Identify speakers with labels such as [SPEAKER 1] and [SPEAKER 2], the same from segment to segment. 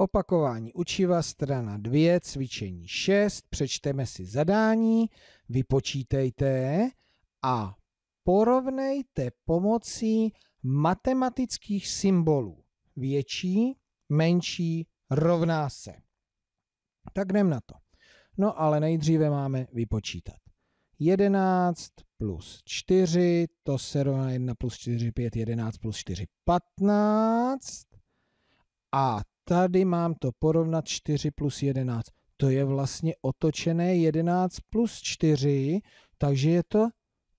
[SPEAKER 1] Opakování učiva strana 2, cvičení 6, přečteme si zadání, vypočítejte a porovnejte pomocí matematických symbolů. Větší, menší, rovná se. Tak jdem na to. No ale nejdříve máme vypočítat. 11 plus 4, to se rovná 1 plus 4, 5, 11 plus 4, 15. A Tady mám to porovnat 4 plus 11. To je vlastně otočené 11 plus 4, takže je to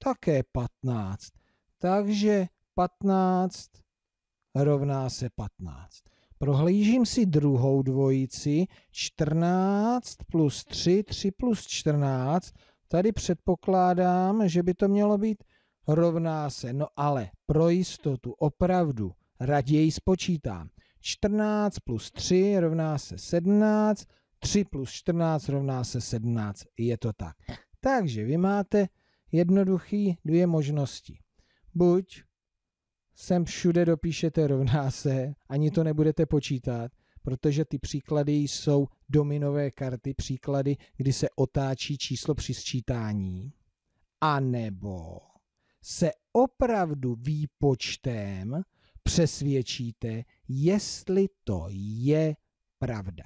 [SPEAKER 1] také 15. Takže 15 rovná se 15. Prohlížím si druhou dvojici, 14 plus 3, 3 plus 14. Tady předpokládám, že by to mělo být rovná se, no ale pro jistotu opravdu raději spočítám. 14 plus 3 rovná se 17, 3 plus 14 rovná se 17. Je to tak. Takže vy máte jednoduché dvě možnosti. Buď sem všude dopíšete rovná se, ani to nebudete počítat, protože ty příklady jsou dominové karty, příklady, kdy se otáčí číslo při sčítání. A nebo se opravdu výpočtem přesvědčíte, jestli to je pravda.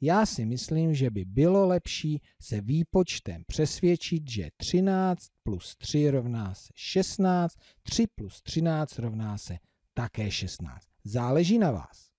[SPEAKER 1] Já si myslím, že by bylo lepší se výpočtem přesvědčit, že 13 plus 3 rovná se 16, 3 plus 13 rovná se také 16. Záleží na vás.